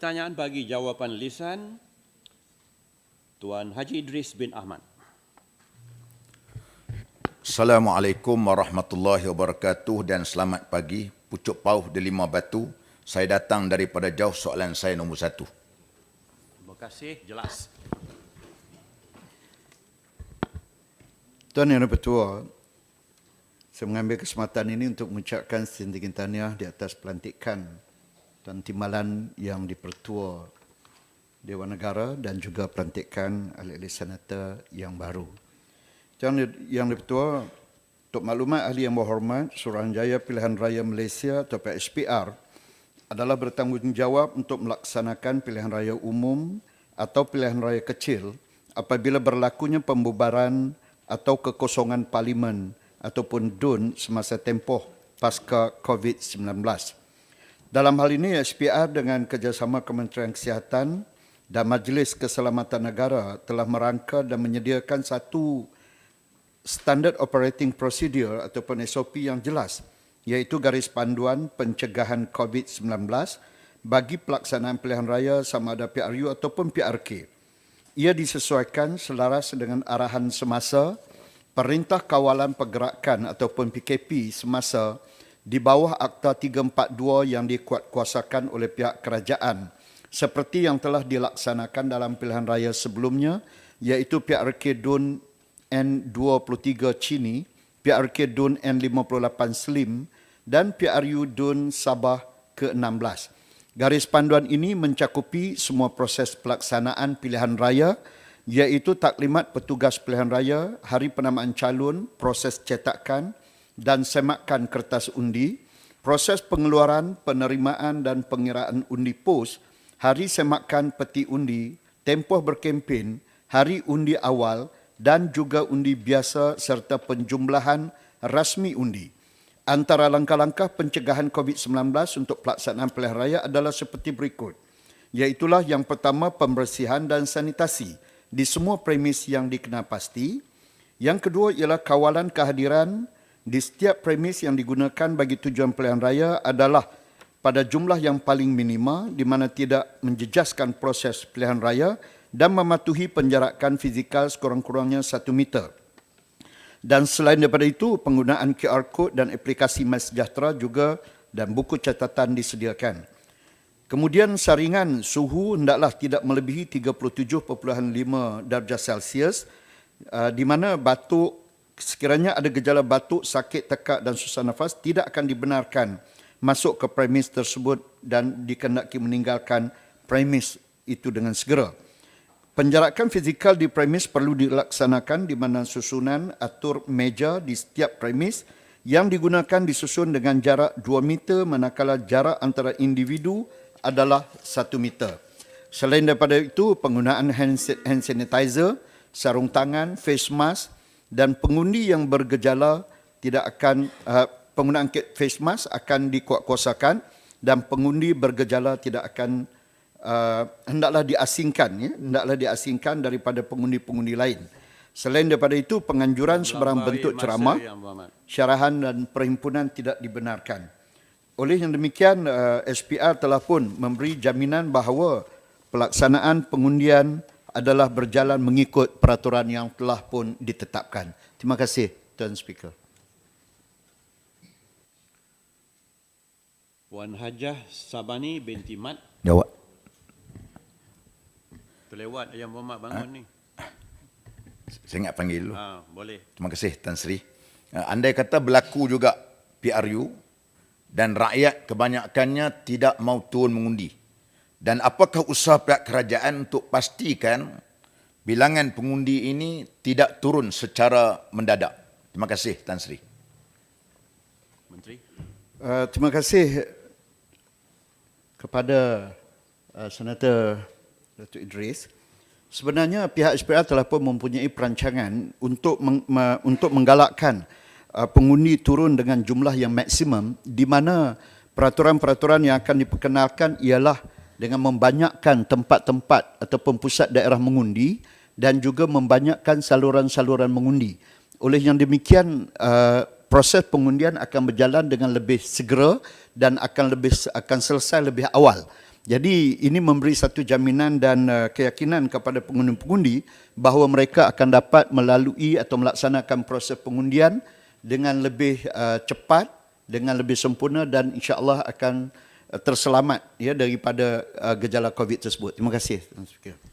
Pertanyaan bagi jawapan lisan Tuan Haji Idris bin Ahmad. Assalamualaikum warahmatullahi wabarakatuh dan selamat pagi. Pucuk Pauh di Lima Batu. Saya datang daripada jauh soalan saya nombor satu. Terima kasih. Jelas. Tuan Yang Pertua, saya mengambil kesempatan ini untuk mengucapkan sindikin tahniah di atas pelantikan dan timbalan yang dipertua Dewan Negara dan juga perantikan ahli-ahli senator yang baru. Yang, yang dipertua, untuk maklumat ahli yang berhormat, Suruhanjaya Pilihan Raya Malaysia atau PSPR adalah bertanggungjawab untuk melaksanakan pilihan raya umum atau pilihan raya kecil apabila berlakunya pembubaran atau kekosongan parlimen ataupun DUN semasa tempoh pasca COVID-19. Dalam hal ini SPR dengan kerjasama Kementerian Kesihatan dan Majlis Keselamatan Negara telah merangka dan menyediakan satu standard operating procedure ataupun SOP yang jelas iaitu garis panduan pencegahan COVID-19 bagi pelaksanaan pilihan raya sama ada PRU ataupun PRK. Ia disesuaikan selaras dengan arahan semasa Perintah Kawalan Pergerakan ataupun PKP semasa di bawah Akta 342 yang dikuatkuasakan oleh pihak kerajaan seperti yang telah dilaksanakan dalam pilihan raya sebelumnya iaitu pihak Reke Dun N23 Cini, pihak Reke Dun N58 Slim dan pihak RU Dun Sabah ke-16. Garis panduan ini mencakupi semua proses pelaksanaan pilihan raya iaitu taklimat petugas pilihan raya, hari penamaan calon, proses cetakan, dan semakkan kertas undi, proses pengeluaran, penerimaan dan pengiraan undi pos, hari semakkan peti undi, tempoh berkempen, hari undi awal dan juga undi biasa serta penjumlahan rasmi undi. Antara langkah-langkah pencegahan COVID-19 untuk pelaksanaan pilihan raya adalah seperti berikut. Iaitulah yang pertama pembersihan dan sanitasi di semua premis yang dikenal Yang kedua ialah kawalan kehadiran di setiap premis yang digunakan bagi tujuan pilihan raya adalah pada jumlah yang paling minima di mana tidak menjejaskan proses pilihan raya dan mematuhi penjarakan fizikal sekurang-kurangnya satu meter. Dan selain daripada itu, penggunaan QR Code dan aplikasi MySejahtera juga dan buku catatan disediakan. Kemudian saringan suhu hendaklah tidak melebihi 37.5 darjah Celsius uh, di mana batuk, sekiranya ada gejala batuk, sakit tekak dan susah nafas tidak akan dibenarkan masuk ke premis tersebut dan dikendaki meninggalkan premis itu dengan segera. Penjarakan fizikal di premis perlu dilaksanakan di mana susunan atur meja di setiap premis yang digunakan disusun dengan jarak 2 meter manakala jarak antara individu adalah 1 meter. Selain daripada itu, penggunaan hand sanitizer, sarung tangan, face mask dan pengundi yang bergejala tidak akan uh, penggunaan kit face mask akan dikuatkuasakan dan pengundi bergejala tidak akan uh, hendaklah diasingkan ya hendaklah diasingkan daripada pengundi-pengundi lain selain daripada itu penganjuran sebarang bentuk ceramah syarahan dan perhimpunan tidak dibenarkan oleh yang demikian uh, eh, SPR telah pun memberi jaminan bahawa pelaksanaan pengundian adalah berjalan mengikut peraturan yang telah pun ditetapkan. Terima kasih Tuan Speaker. Wan Hajah Sabani binti Mat. Jawab. Terlewat Ayam Muhammad bangun ha? ni. Saya ingat panggil dulu. Ha, boleh. Terima kasih Tan Sri. Eh, andai kata berlaku juga PRU dan rakyat kebanyakannya tidak mahu turun mengundi dan apakah usaha pihak kerajaan untuk pastikan bilangan pengundi ini tidak turun secara mendadak? Terima kasih Tan Sri. Menteri. Uh, terima kasih kepada uh, Senator Datuk Idris. Sebenarnya pihak SPR telah pun mempunyai perancangan untuk meng, me, untuk menggalakkan uh, pengundi turun dengan jumlah yang maksimum di mana peraturan-peraturan yang akan diperkenalkan ialah dengan membanyakkan tempat-tempat ataupun pusat daerah mengundi dan juga membanyakkan saluran-saluran mengundi. Oleh yang demikian, eh, proses pengundian akan berjalan dengan lebih segera dan akan lebih akan selesai lebih awal. Jadi ini memberi satu jaminan dan eh, keyakinan kepada pengundi-pengundi bahawa mereka akan dapat melalui atau melaksanakan proses pengundian dengan lebih eh, cepat, dengan lebih sempurna dan insya Allah akan terselamat ya daripada uh, gejala COVID tersebut. Terima kasih, Tuan Speaker.